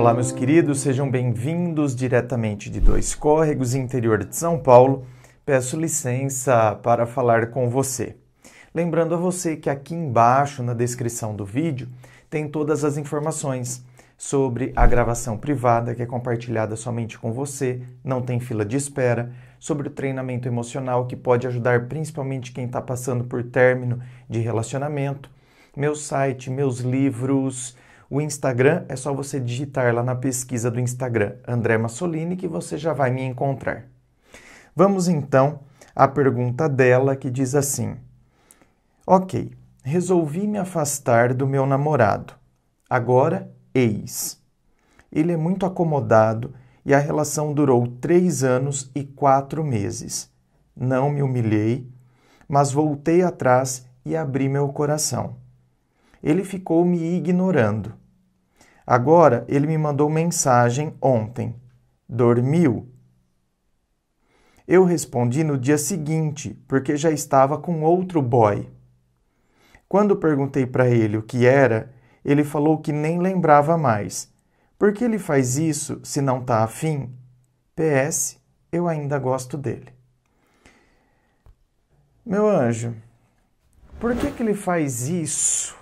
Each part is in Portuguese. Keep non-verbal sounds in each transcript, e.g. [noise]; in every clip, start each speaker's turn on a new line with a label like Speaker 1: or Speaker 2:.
Speaker 1: Olá, meus queridos, sejam bem-vindos diretamente de Dois Córregos, interior de São Paulo. Peço licença para falar com você. Lembrando a você que aqui embaixo na descrição do vídeo tem todas as informações sobre a gravação privada que é compartilhada somente com você, não tem fila de espera, sobre o treinamento emocional que pode ajudar principalmente quem está passando por término de relacionamento, meu site, meus livros o Instagram é só você digitar lá na pesquisa do Instagram André Massolini que você já vai me encontrar. Vamos então à pergunta dela que diz assim: Ok, resolvi me afastar do meu namorado. Agora, ex. Ele é muito acomodado e a relação durou três anos e quatro meses. Não me humilhei, mas voltei atrás e abri meu coração ele ficou me ignorando. Agora ele me mandou mensagem ontem. Dormiu? Eu respondi no dia seguinte, porque já estava com outro boy. Quando perguntei para ele o que era, ele falou que nem lembrava mais. Por que ele faz isso se não está afim? PS, eu ainda gosto dele. Meu anjo, por que, que ele faz isso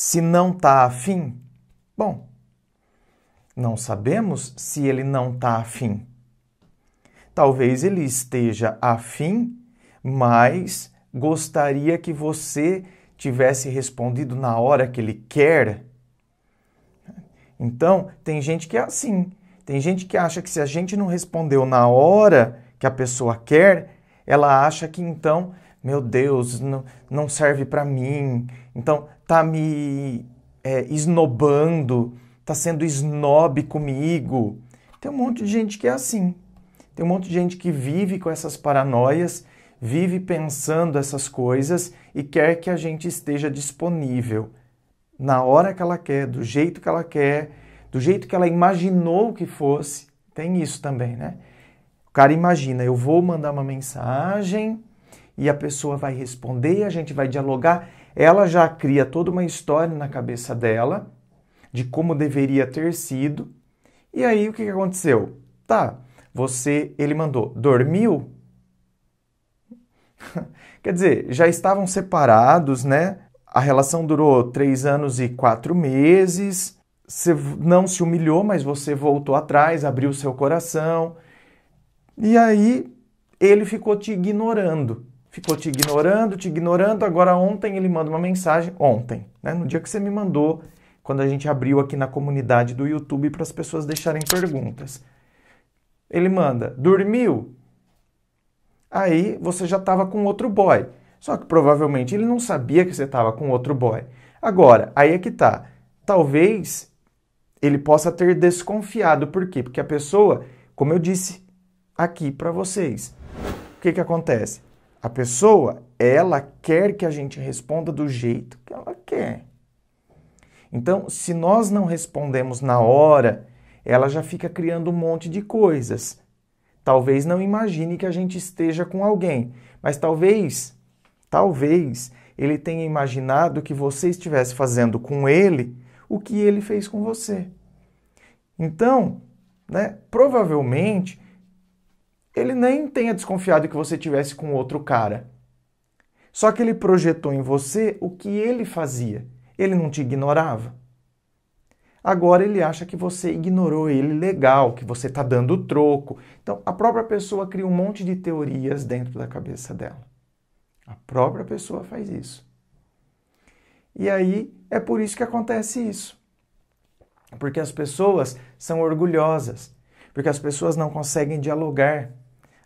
Speaker 1: se não está afim, bom, não sabemos se ele não está afim. Talvez ele esteja afim, mas gostaria que você tivesse respondido na hora que ele quer. Então, tem gente que é assim. Tem gente que acha que se a gente não respondeu na hora que a pessoa quer, ela acha que então, meu Deus, não, não serve para mim, então, tá me é, esnobando, tá sendo snob comigo. Tem um monte de gente que é assim. Tem um monte de gente que vive com essas paranoias, vive pensando essas coisas e quer que a gente esteja disponível na hora que ela quer, do jeito que ela quer, do jeito que ela imaginou que fosse. Tem isso também, né? O cara imagina, eu vou mandar uma mensagem e a pessoa vai responder, a gente vai dialogar. Ela já cria toda uma história na cabeça dela de como deveria ter sido. E aí o que aconteceu? Tá, você, ele mandou, dormiu? [laughs] Quer dizer, já estavam separados, né? A relação durou três anos e quatro meses. Você não se humilhou, mas você voltou atrás, abriu seu coração. E aí ele ficou te ignorando ficou te ignorando, te ignorando. Agora ontem ele manda uma mensagem, ontem, né? No dia que você me mandou, quando a gente abriu aqui na comunidade do YouTube para as pessoas deixarem perguntas. Ele manda: "Dormiu?" Aí você já estava com outro boy. Só que provavelmente ele não sabia que você estava com outro boy. Agora, aí é que tá. Talvez ele possa ter desconfiado, por quê? Porque a pessoa, como eu disse aqui para vocês, o que que acontece? A pessoa, ela quer que a gente responda do jeito que ela quer. Então, se nós não respondemos na hora, ela já fica criando um monte de coisas. Talvez não imagine que a gente esteja com alguém, mas talvez, talvez ele tenha imaginado que você estivesse fazendo com ele o que ele fez com você. Então, né, provavelmente ele nem tenha desconfiado que você tivesse com outro cara. Só que ele projetou em você o que ele fazia. Ele não te ignorava. Agora ele acha que você ignorou ele legal, que você está dando troco. Então a própria pessoa cria um monte de teorias dentro da cabeça dela. A própria pessoa faz isso. E aí é por isso que acontece isso. Porque as pessoas são orgulhosas, porque as pessoas não conseguem dialogar,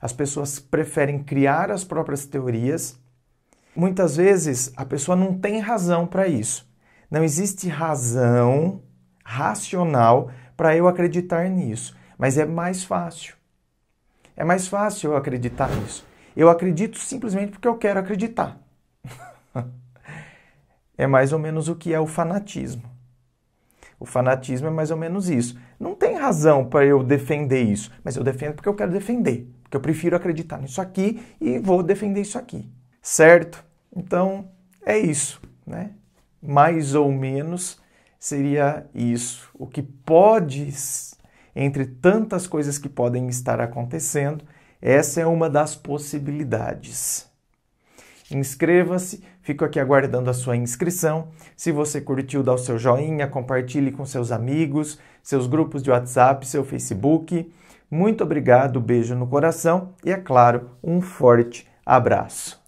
Speaker 1: as pessoas preferem criar as próprias teorias. Muitas vezes a pessoa não tem razão para isso. Não existe razão racional para eu acreditar nisso, mas é mais fácil. É mais fácil eu acreditar nisso. Eu acredito simplesmente porque eu quero acreditar. [laughs] é mais ou menos o que é o fanatismo. O fanatismo é mais ou menos isso. Não tem razão para eu defender isso, mas eu defendo porque eu quero defender, porque eu prefiro acreditar nisso aqui e vou defender isso aqui, certo? Então é isso, né? Mais ou menos seria isso. O que pode, entre tantas coisas que podem estar acontecendo, essa é uma das possibilidades. Inscreva-se, fico aqui aguardando a sua inscrição. Se você curtiu, dá o seu joinha, compartilhe com seus amigos, seus grupos de WhatsApp, seu Facebook. Muito obrigado, beijo no coração e, é claro, um forte abraço.